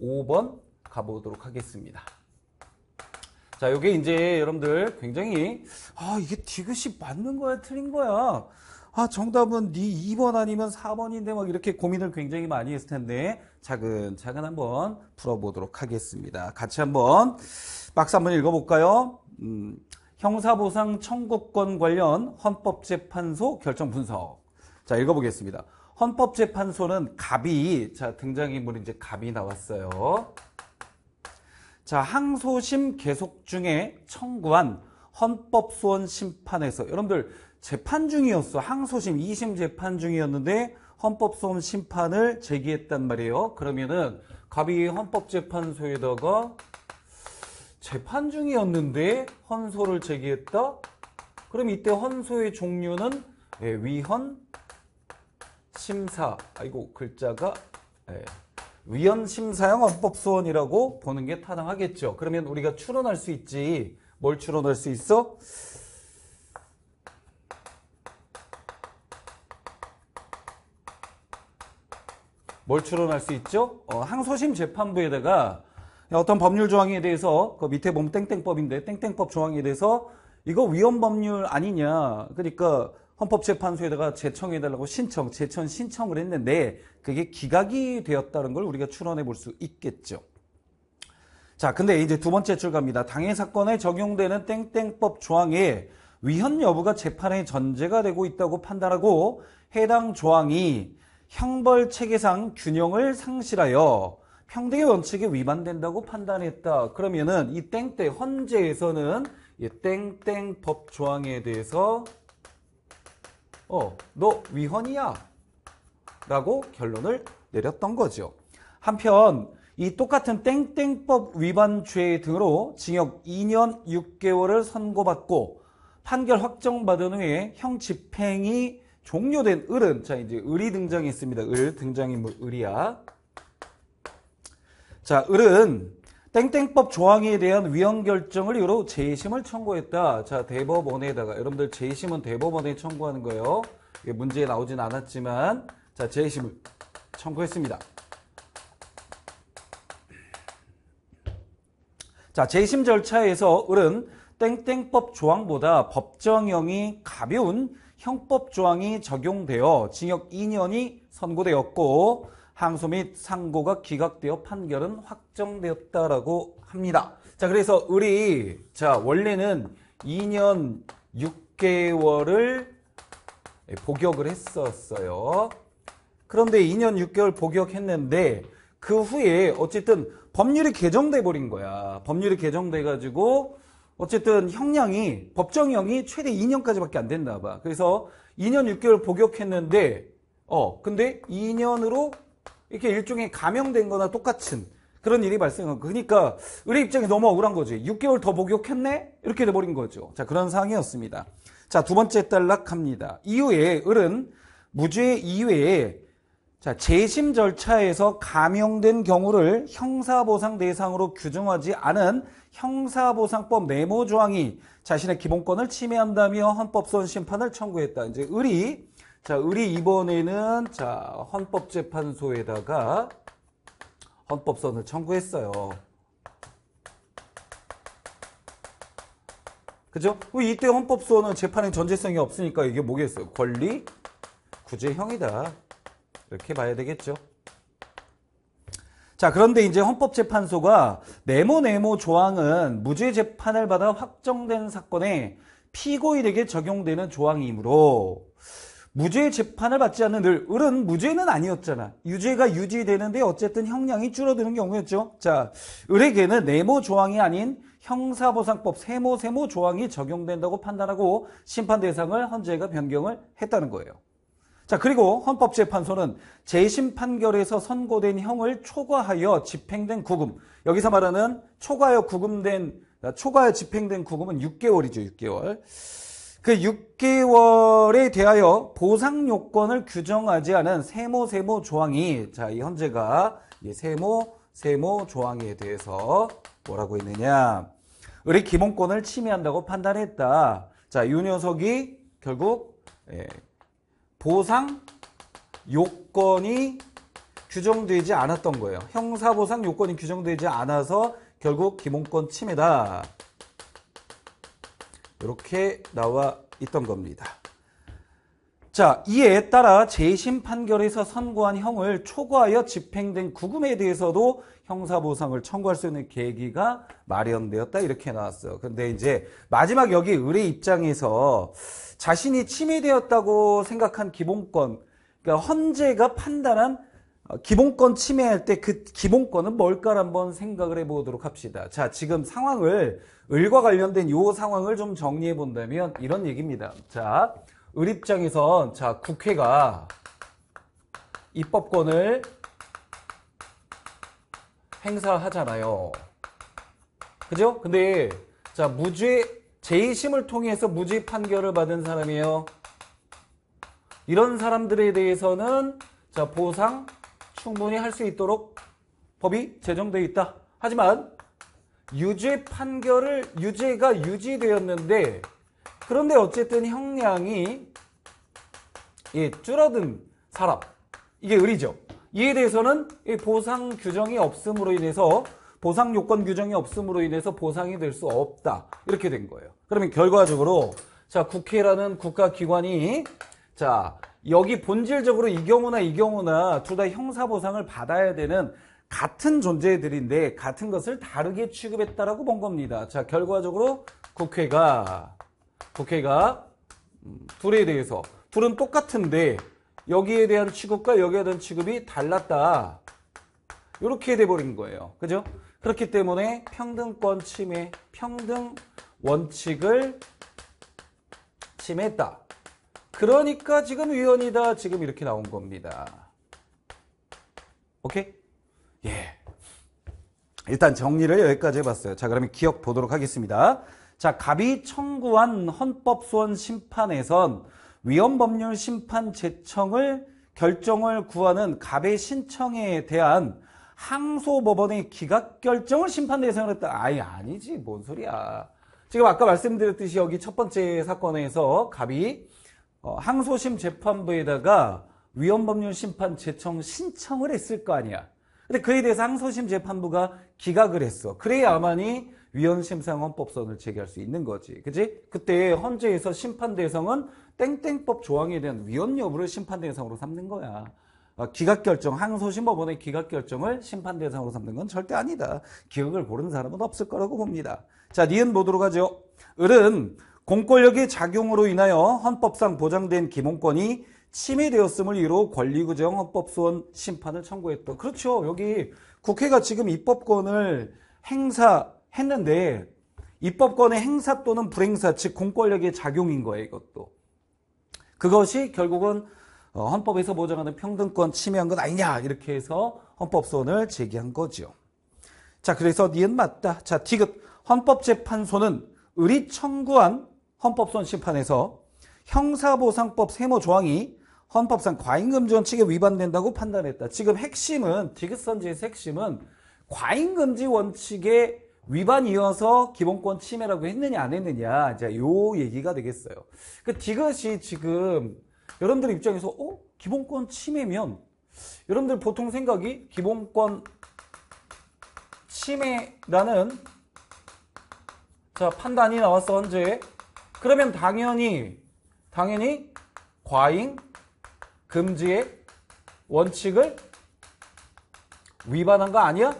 5번 가보도록 하겠습니다. 자, 요게 이제 여러분들 굉장히 아, 이게 디귿이 맞는 거야, 틀린 거야. 아, 정답은 네 2번 아니면 4번인데 막 이렇게 고민을 굉장히 많이 했을 텐데 차근차근 한번 풀어보도록 하겠습니다. 같이 한번 박스 한번 읽어볼까요? 음, 형사보상 청구권 관련 헌법재판소 결정 분석. 자, 읽어보겠습니다. 헌법재판소는 갑이 자 등장인물이 제 갑이 나왔어요. 자 항소심 계속 중에 청구한 헌법소원 심판에서 여러분들 재판 중이었어 항소심 2심 재판 중이었는데 헌법소원 심판을 제기했단 말이에요. 그러면은 갑이 헌법재판소에다가 재판 중이었는데 헌소를 제기했다. 그럼 이때 헌소의 종류는 네, 위헌, 심사 아이고 글자가 예, 위헌 심사형 헌법 소원이라고 보는 게 타당하겠죠. 그러면 우리가 추론할 수 있지. 뭘 추론할 수 있어? 뭘 추론할 수 있죠? 어, 항소심 재판부에다가 어떤 법률 조항에 대해서 그 밑에 보면 땡땡법인데 땡땡법 조항에 대해서 이거 위헌 법률 아니냐. 그러니까 헌법재판소에다가 제청해달라고 신청, 제천 신청을 했는데 네, 그게 기각이 되었다는 걸 우리가 추론해 볼 수 있겠죠. 자, 근데 이제 두 번째 줄 갑니다. 당해 사건에 적용되는 땡땡법 조항에 위헌 여부가 재판의 전제가 되고 있다고 판단하고 해당 조항이 형벌 체계상 균형을 상실하여 평등의 원칙에 위반된다고 판단했다. 그러면은 이 땡땡 헌재에서는 이 땡땡법 조항에 대해서 어, 너 위헌이야. 라고 결론을 내렸던 거죠. 한편 이 똑같은 땡땡법 위반 죄 등으로 징역 2년 6개월을 선고받고 판결 확정받은 후에 형 집행이 종료된 을은 자 이제 을이 등장했습니다. 을 등장인물 을이야. 자 을은 땡땡법 조항에 대한 위헌 결정을 이유로 재심을 청구했다. 자, 대법원에다가 여러분들 재심은 대법원에 청구하는 거예요. 문제에 나오진 않았지만 자, 재심을 청구했습니다. 자, 재심 절차에서 을은 땡땡법 조항보다 법정형이 가벼운 형법 조항이 적용되어 징역 2년이 선고되었고 항소 및 상고가 기각되어 판결은 확정되었다라고 합니다. 자, 그래서 우리 자, 원래는 2년 6개월을 복역을 했었어요. 그런데 2년 6개월 복역했는데 그 후에 어쨌든 법률이 개정돼 버린 거야. 법률이 개정돼 가지고 어쨌든 형량이 법정형이 최대 2년까지밖에 안 됐나 봐. 그래서 2년 6개월 복역했는데 어 근데 2년으로 이렇게 일종의 감염된 거나 똑같은 그런 일이 발생하고 그러니까 의뢰 입장이 너무 억울한 거지 6개월 더 목욕했네 이렇게 돼버린 거죠 자 그런 상황이었습니다 자 두 번째 단락합니다 이후에 을은 무죄 이외에 자 재심 절차에서 감형된 경우를 형사보상 대상으로 규정하지 않은 형사보상법 메모 조항이 자신의 기본권을 침해한다며 헌법소원 심판을 청구했다 이제 을이 자, 우리 이번에는 자, 헌법재판소에다가 헌법선을 청구했어요. 그죠? 이때 헌법소원은 재판의 전제성이 없으니까 이게 뭐겠어요? 권리, 구제형이다. 이렇게 봐야 되겠죠. 자, 그런데 이제 헌법재판소가 네모네모 조항은 무죄 재판을 받아 확정된 사건에 피고인에게 적용되는 조항이므로 무죄의 재판을 받지 않는 늘 을은 무죄는 아니었잖아. 유죄가 유지되는데 어쨌든 형량이 줄어드는 경우였죠. 자, 을에게는 네모 조항이 아닌 형사보상법 세모 세모 조항이 적용된다고 판단하고 심판 대상을 헌재가 변경을 했다는 거예요. 자, 그리고 헌법재판소는 재심 판결에서 선고된 형을 초과하여 집행된 구금. 여기서 말하는 초과하여 구금된 아, 초과하여 집행된 구금은 6개월이죠, 6개월. 그 6개월에 대하여 보상 요건을 규정하지 않은 세모 세모 조항이 자, 이 현재가 이 세모 세모 조항에 대해서 뭐라고 했느냐? 우리 기본권을 침해한다고 판단했다. 자, 이 녀석이 결국 예, 보상 요건이 규정되지 않았던 거예요. 형사보상 요건이 규정되지 않아서 결국 기본권 침해다. 그렇게 나와 있던 겁니다. 자, 이에 따라 재심 판결에서 선고한 형을 초과하여 집행된 구금에 대해서도 형사보상을 청구할 수 있는 계기가 마련되었다 이렇게 나왔어요. 근데 이제 마지막 여기 의뢰 입장에서 자신이 침해되었다고 생각한 기본권, 그러니까 헌재가 판단한 어, 기본권 침해할 때 그 기본권은 뭘까를 한번 생각을 해보도록 합시다. 자, 지금 상황을, 을과 관련된 요 상황을 좀 정리해 본다면 이런 얘기입니다. 자, 을 입장에선, 자, 국회가 입법권을 행사하잖아요. 그죠? 근데, 자, 무죄, 재심을 통해서 무죄 판결을 받은 사람이에요. 이런 사람들에 대해서는, 자, 보상, 충분히 할 수 있도록 법이 제정되어 있다. 하지만 유죄 판결을 유죄가 유지되었는데 그런데 어쨌든 형량이 예, 줄어든 사람 이게 의리죠. 이에 대해서는 보상 규정이 없음으로 인해서 보상 요건 규정이 없음으로 인해서 보상이 될 수 없다 이렇게 된 거예요. 그러면 결과적으로 자 국회라는 국가기관이 자, 여기 본질적으로 이 경우나 이 경우나 둘 다 형사보상을 받아야 되는 같은 존재들인데 같은 것을 다르게 취급했다라고 본 겁니다. 자, 결과적으로 국회가 국회가 음, 둘에 대해서 둘은 똑같은데 여기에 대한 취급과 여기에 대한 취급이 달랐다. 이렇게 돼버린 거예요. 그죠? 그렇기 때문에 평등권 침해, 평등 원칙을 침해했다. 그러니까 지금 위헌이다. 지금 이렇게 나온 겁니다. 오케이? 예. 일단 정리를 여기까지 해봤어요. 자, 그러면 기억 보도록 하겠습니다. 자, 갑이 청구한 헌법소원 심판에선 위헌법률 심판 제청을 결정을 구하는 갑의 신청에 대한 항소법원의 기각 결정을 심판 대상으로 했다. 아니, 아니지. 뭔 소리야. 지금 아까 말씀드렸듯이 여기 첫 번째 사건에서 갑이 어, 항소심 재판부에다가 위헌법률 심판 재청 신청을 했을 거 아니야. 근데 그에 대해서 항소심 재판부가 기각을 했어. 그래야만이 위헌심상 헌법선을 제기할 수 있는 거지. 그지? 그때 헌재에서 심판대상은 땡땡법 조항에 대한 위헌 여부를 심판대상으로 삼는 거야. 어, 기각결정, 항소심 법원의 기각결정을 심판대상으로 삼는 건 절대 아니다. 기각을 고르는 사람은 없을 거라고 봅니다. 자, 니은 보도록 하죠. 을은 공권력의 작용으로 인하여 헌법상 보장된 기본권이 침해되었음을 이유로 권리구정 헌법소원 심판을 청구했다. 그렇죠. 여기 국회가 지금 입법권을 행사했는데 입법권의 행사 또는 불행사 즉 공권력의 작용인 거예요. 이것도. 그것이 결국은 어, 헌법에서 보장하는 평등권 침해한 것 아니냐 이렇게 해서 헌법소원을 제기한 거죠. 자 그래서 니은 맞다. 자 디귿 헌법재판소는 을이 청구한 헌법소원 심판에서 형사보상법 세모 조항이 헌법상 과잉금 지원칙에 위반된다고 판단했다. 지금 핵심은 디귿선지에서 핵심은 과잉금지 원칙에 위반이어서 기본권 침해라고 했느냐 안 했느냐 이제 요 얘기가 되겠어요. 그 디귿이 지금 여러분들 입장에서 어 기본권 침해면 여러분들 보통 생각이 기본권 침해라는 자 판단이 나왔어 언제 그러면 당연히 당연히 과잉 금지의 원칙을 위반한 거 아니야?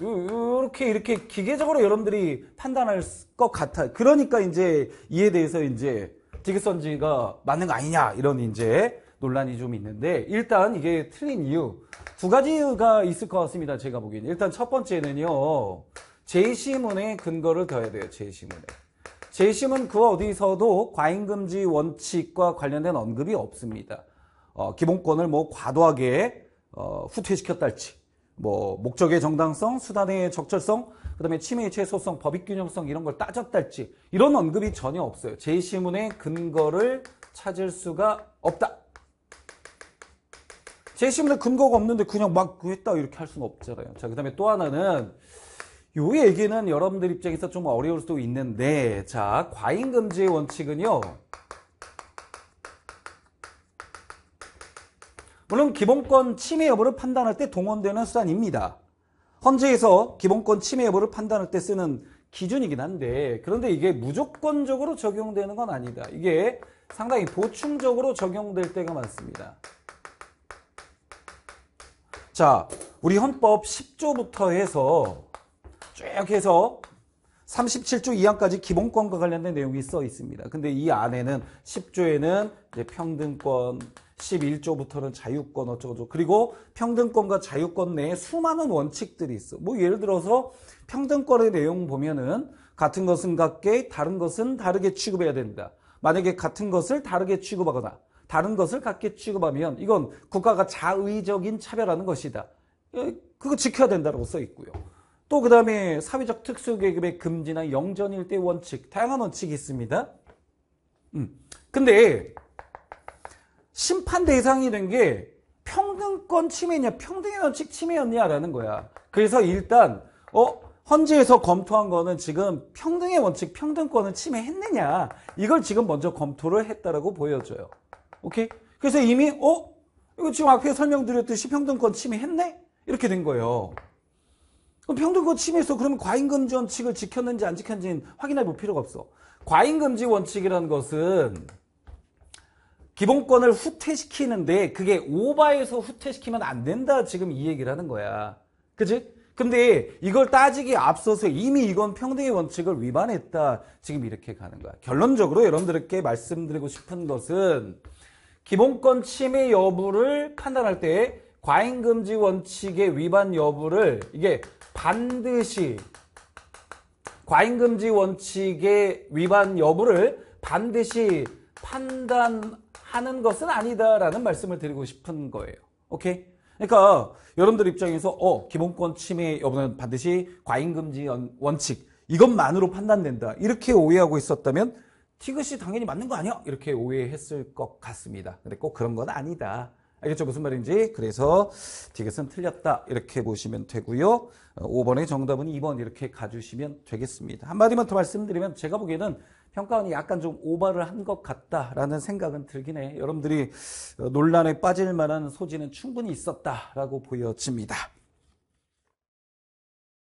이렇게 이렇게 기계적으로 여러분들이 판단할 것 같아. 그러니까 이제 이에 대해서 이제 디그선지가 맞는 거 아니냐 이런 이제 논란이 좀 있는데 일단 이게 틀린 이유 두 가지가 있을 것 같습니다. 제가 보기엔 일단 첫 번째는요 제시문의 근거를 더해야 돼요. 제시문에. 재심은 그 어디서도 과잉금지 원칙과 관련된 언급이 없습니다. 어, 기본권을 뭐 과도하게 어, 후퇴시켰달지, 뭐 목적의 정당성, 수단의 적절성, 그다음에 침해의 최소성, 법익균형성 이런 걸 따졌달지 이런 언급이 전혀 없어요. 재심문의 근거를 찾을 수가 없다. 재심문의 근거가 없는데 그냥 막 했다 이렇게 할 수는 없잖아요. 자, 그다음에 또 하나는 요 얘기는 여러분들 입장에서 좀 어려울 수도 있는데 자 과잉금지의 원칙은요 물론 기본권 침해 여부를 판단할 때 동원되는 수단입니다 헌재에서 기본권 침해 여부를 판단할 때 쓰는 기준이긴 한데 그런데 이게 무조건적으로 적용되는 건 아니다 이게 상당히 보충적으로 적용될 때가 많습니다 자 우리 헌법 10조부터 해서 쭉 해서 37조 2항까지 기본권과 관련된 내용이 써 있습니다. 근데 이 안에는 10조에는 평등권, 11조부터는 자유권 어쩌고저쩌고 그리고 평등권과 자유권 내에 수많은 원칙들이 있어. 뭐 예를 들어서 평등권의 내용 보면은 같은 것은 같게 다른 것은 다르게 취급해야 된다. 만약에 같은 것을 다르게 취급하거나 다른 것을 같게 취급하면 이건 국가가 자의적인 차별하는 것이다. 예, 그거 지켜야 된다고 라써 있고요. 또그 다음에 사회적 특수계급의 금지나 영전일대 원칙, 다양한 원칙이 있습니다. 음. 근데 심판 대상이 된 게 평등권 침해냐, 평등의 원칙 침해였냐라는 거야. 그래서 일단 어 헌재에서 검토한 거는 지금 평등의 원칙, 평등권을 침해했느냐 이걸 지금 먼저 검토를 했다라고 보여줘요. 오케이? 그래서 이미 어 이거 지금 앞에 설명드렸듯이 평등권 침해했네 이렇게 된 거예요. 그럼 평등권 침해에서 그러면 과잉금지 원칙을 지켰는지 안지켰는지 확인해 볼 필요가 없어. 과잉금지 원칙이라는 것은 기본권을 후퇴시키는데 그게 오바에서 후퇴시키면 안 된다 지금 이 얘기를 하는 거야. 그지? 근데 이걸 따지기 앞서서 이미 이건 평등의 원칙을 위반했다. 지금 이렇게 가는 거야. 결론적으로 여러분들께 말씀드리고 싶은 것은 기본권 침해 여부를 판단할 때 과잉 금지 원칙의 위반 여부를 이게 반드시 과잉 금지 원칙의 위반 여부를 반드시 판단하는 것은 아니다라는 말씀을 드리고 싶은 거예요. 오케이? 그러니까 여러분들 입장에서 어 기본권 침해 여부는 반드시 과잉 금지 원칙 이것만으로 판단된다 이렇게 오해하고 있었다면 티그시 당연히 맞는 거 아니야? 이렇게 오해했을 것 같습니다. 근데 꼭 그런 건 아니다. 알겠죠? 무슨 말인지? 그래서 디귿은 틀렸다. 이렇게 보시면 되고요. 5번의 어, 정답은 2번 이렇게 가주시면 되겠습니다. 한마디만 더 말씀드리면 제가 보기에는 평가원이 약간 좀 오바를 한 것 같다라는 생각은 들긴 해. 여러분들이 어, 논란에 빠질 만한 소지는 충분히 있었다라고 보여집니다.